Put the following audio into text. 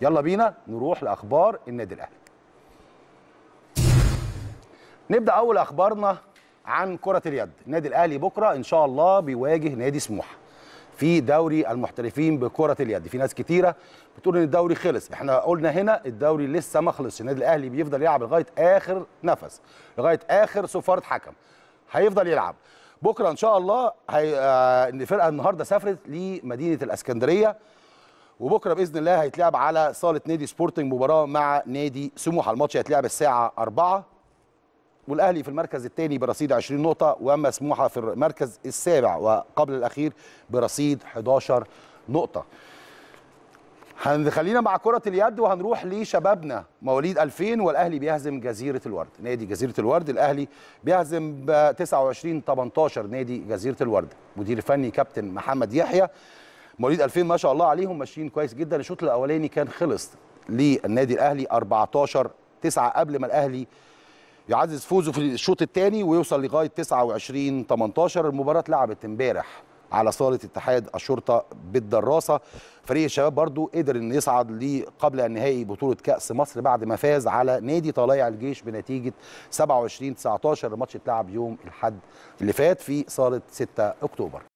يلا بينا نروح لاخبار النادي الاهلي نبدا اول اخبارنا عن كره اليد النادي الاهلي بكره ان شاء الله بيواجه نادي سموحه في دوري المحترفين بكره اليد في ناس كتيره بتقول ان الدوري خلص احنا قلنا هنا الدوري لسه ما خلصش النادي الاهلي بيفضل يلعب لغايه اخر نفس لغايه اخر صفاره حكم هيفضل يلعب بكره ان شاء الله هي... آه... الفرقه النهارده سافرت لمدينه الاسكندريه وبكره باذن الله هيتلعب على صاله نادي سبورتنج مباراه مع نادي سموحه الماتش هيتلعب الساعه 4 والاهلي في المركز الثاني برصيد 20 نقطه واما سموحه في المركز السابع وقبل الاخير برصيد 11 نقطه هنخلينا مع كرة اليد وهنروح لشبابنا مواليد 2000 والأهلي بيهزم جزيرة الورد نادي جزيرة الورد الأهلي بيهزم ب 29 18 نادي جزيرة الورد مدير فني كابتن محمد يحيى مواليد 2000 ما شاء الله عليهم ماشيين كويس جدا الشوط الاولاني كان خلص للنادي الاهلي 14 9 قبل ما الاهلي يعزز فوزه في الشوط الثاني ويوصل لغايه 29 18 المباراه اتلعبت امبارح على صاله اتحاد الشرطه بالدراسه فريق الشباب برضو قدر ان يصعد قبل النهائي بطوله كاس مصر بعد ما فاز على نادي طلائع الجيش بنتيجه 27 19 الماتش اتلعب يوم الاحد اللي فات في صاله 6 اكتوبر